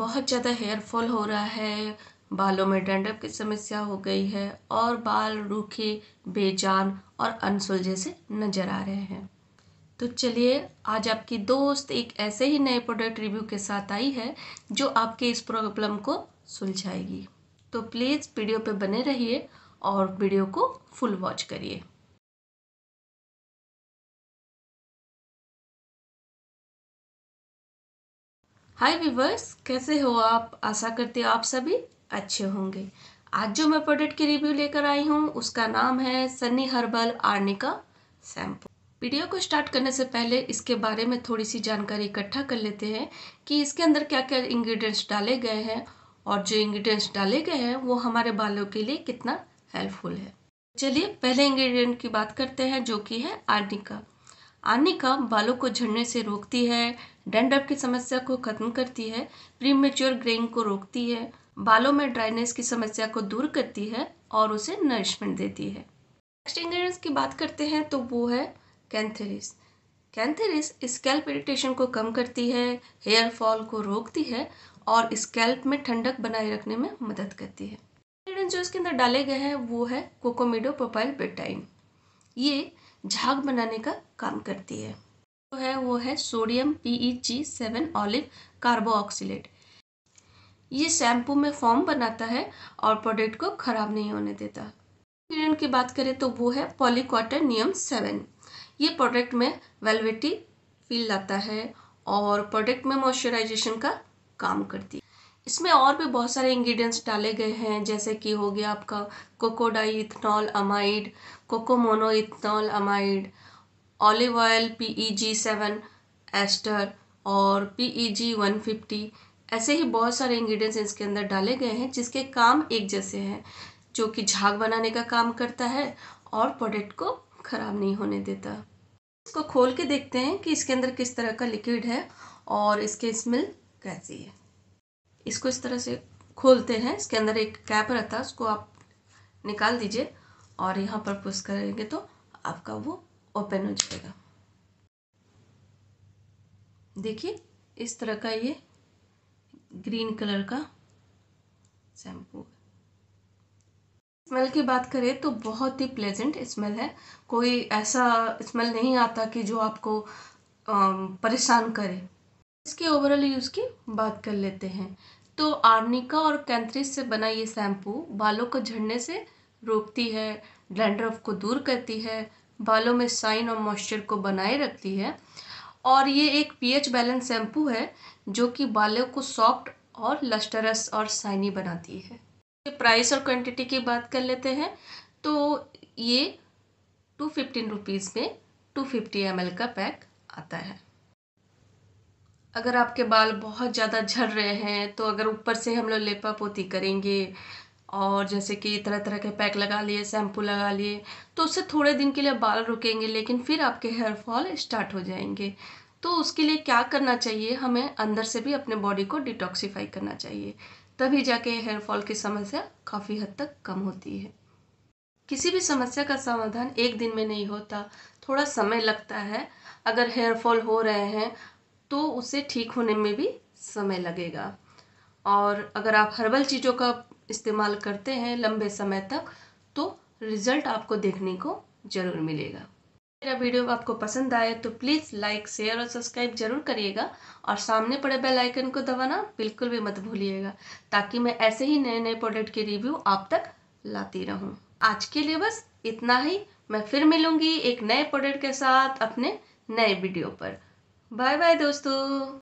बहुत ज़्यादा hair fall हो रहा है बालों में डेंडप की समस्या हो गई है और बाल रूखे बेजान और अनसुलझे से नज़र आ रहे हैं तो चलिए आज आपकी दोस्त एक ऐसे ही नए प्रोडक्ट रिव्यू के साथ आई है जो आपके इस प्रॉब्लम को सुलझाएगी तो प्लीज़ वीडियो पे बने रहिए और वीडियो को फुल वॉच करिए हाय विवर्स कैसे हो आप आशा करते हो आप सभी अच्छे होंगे आज जो मैं प्रोडक्ट की रिव्यू लेकर आई हूँ उसका नाम है Sunny herbal arnica shampoo video को स्टार्ट करने से पहले इसके बारे में थोड़ी सी जानकारी इकट्ठा कर लेते हैं कि इसके अंदर क्या क्या इंग्रेडिएंट्स डाले गए हैं और जो इंग्रेडिएंट्स डाले गए हैं वो हमारे बालों के लिए कितना हेल्पफुल है चलिए पहले इंग्रेडिएंट की बात करते हैं जो कि है आर्निका आने का बालों को झड़ने से रोकती है डेंडअप की समस्या को खत्म करती है प्री मेच्योर ग्रेइंग को रोकती है बालों में ड्राइनेस की समस्या को दूर करती है और उसे नरिशमेंट देती है नेक्स्ट इंग्रेडिएंट्स की बात करते हैं तो वो है कैंथेरिस कैंथेरिस स्कैल्प इरिटेशन को कम करती है हेयर फॉल को रोकती है और स्कैल्प में ठंडक बनाए रखने में मदद करती है इंग्रेडिएंट्स जो इसके अंदर डाले गए हैं वो है कोकोमीडो प्रोपाइल बेटाइन ये झाग बनाने का काम करती है जो तो है वो है sodium P G seven olive carboxylate ये शैम्पू में फॉर्म बनाता है और प्रोडक्ट को खराब नहीं होने देता इंग्रेडिएंट की बात करें तो वो है पॉलीक्वाटर नियम सेवन ये प्रोडक्ट में वेलवेटी फील लाता है और प्रोडक्ट में मॉइस्चराइजेशन का काम करती है इसमें और भी बहुत सारे इंग्रेडिएंट्स डाले गए हैं जैसे कि हो गया आपका coco di ethanol amide coco mono ethanol amide olive oil P E G seven ester और P E G one fifty ऐसे ही बहुत सारे इंग्रेडिएंट्स इसके अंदर डाले गए हैं जिसके काम एक जैसे हैं जो कि झाग बनाने का काम करता है और प्रोडक्ट को ख़राब नहीं होने देता इसको खोल के देखते हैं कि इसके अंदर किस तरह का लिक्विड है और इसके स्मेल कैसी है इसको इस तरह से खोलते हैं इसके अंदर एक कैप रहता है उसको आप निकाल दीजिए और यहाँ पर पुश करेंगे तो आपका वो ओपन हो जाएगा देखिए इस तरह का ये ग्रीन कलर का शैम्पू स्मेल की बात करें तो बहुत ही प्लेजेंट स्मेल है कोई ऐसा स्मेल नहीं आता कि जो आपको परेशान करे इसके ओवरऑल यूज़ की बात कर लेते हैं तो आर्निका और कैंथ्रिस से बना ये शैम्पू बालों को झड़ने से रोकती है डेंड्रफ को दूर करती है बालों में शाइन और मॉइस्चर को बनाए रखती है और ये एक पीएच बैलेंस शैम्पू है जो कि बालों को सॉफ्ट और लस्टरस और शाइनी बनाती है प्राइस तो और क्वांटिटी की बात कर लेते हैं तो ये टू फिफ्टीन रुपीज़ में टू फिफ्टी एम का पैक आता है अगर आपके बाल बहुत ज़्यादा झड़ रहे हैं तो अगर ऊपर से हम लोग लेपा पोती करेंगे और जैसे कि तरह तरह के पैक लगा लिए शैम्पू लगा लिए तो उससे थोड़े दिन के लिए बाल रुकेंगे लेकिन फिर आपके हेयर फॉल स्टार्ट हो जाएंगे तो उसके लिए क्या करना चाहिए हमें अंदर से भी अपने बॉडी को डिटॉक्सीफाई करना चाहिए तभी जाके हेयर फॉल की समस्या काफ़ी हद तक कम होती है किसी भी समस्या का समाधान एक दिन में नहीं होता थोड़ा समय लगता है अगर हेयर फॉल हो रहे हैं तो उसे ठीक होने में भी समय लगेगा और अगर आप हर्बल चीज़ों का इस्तेमाल करते हैं लंबे समय तक तो रिज़ल्ट आपको देखने को ज़रूर मिलेगा मेरा वीडियो आपको पसंद आए तो प्लीज़ लाइक शेयर और सब्सक्राइब जरूर करिएगा और सामने पड़े बेल आइकन को दबाना बिल्कुल भी मत भूलिएगा ताकि मैं ऐसे ही नए नए प्रोडक्ट के रिव्यू आप तक लाती रहूं आज के लिए बस इतना ही मैं फिर मिलूंगी एक नए प्रोडक्ट के साथ अपने नए वीडियो पर बाय बाय दोस्तों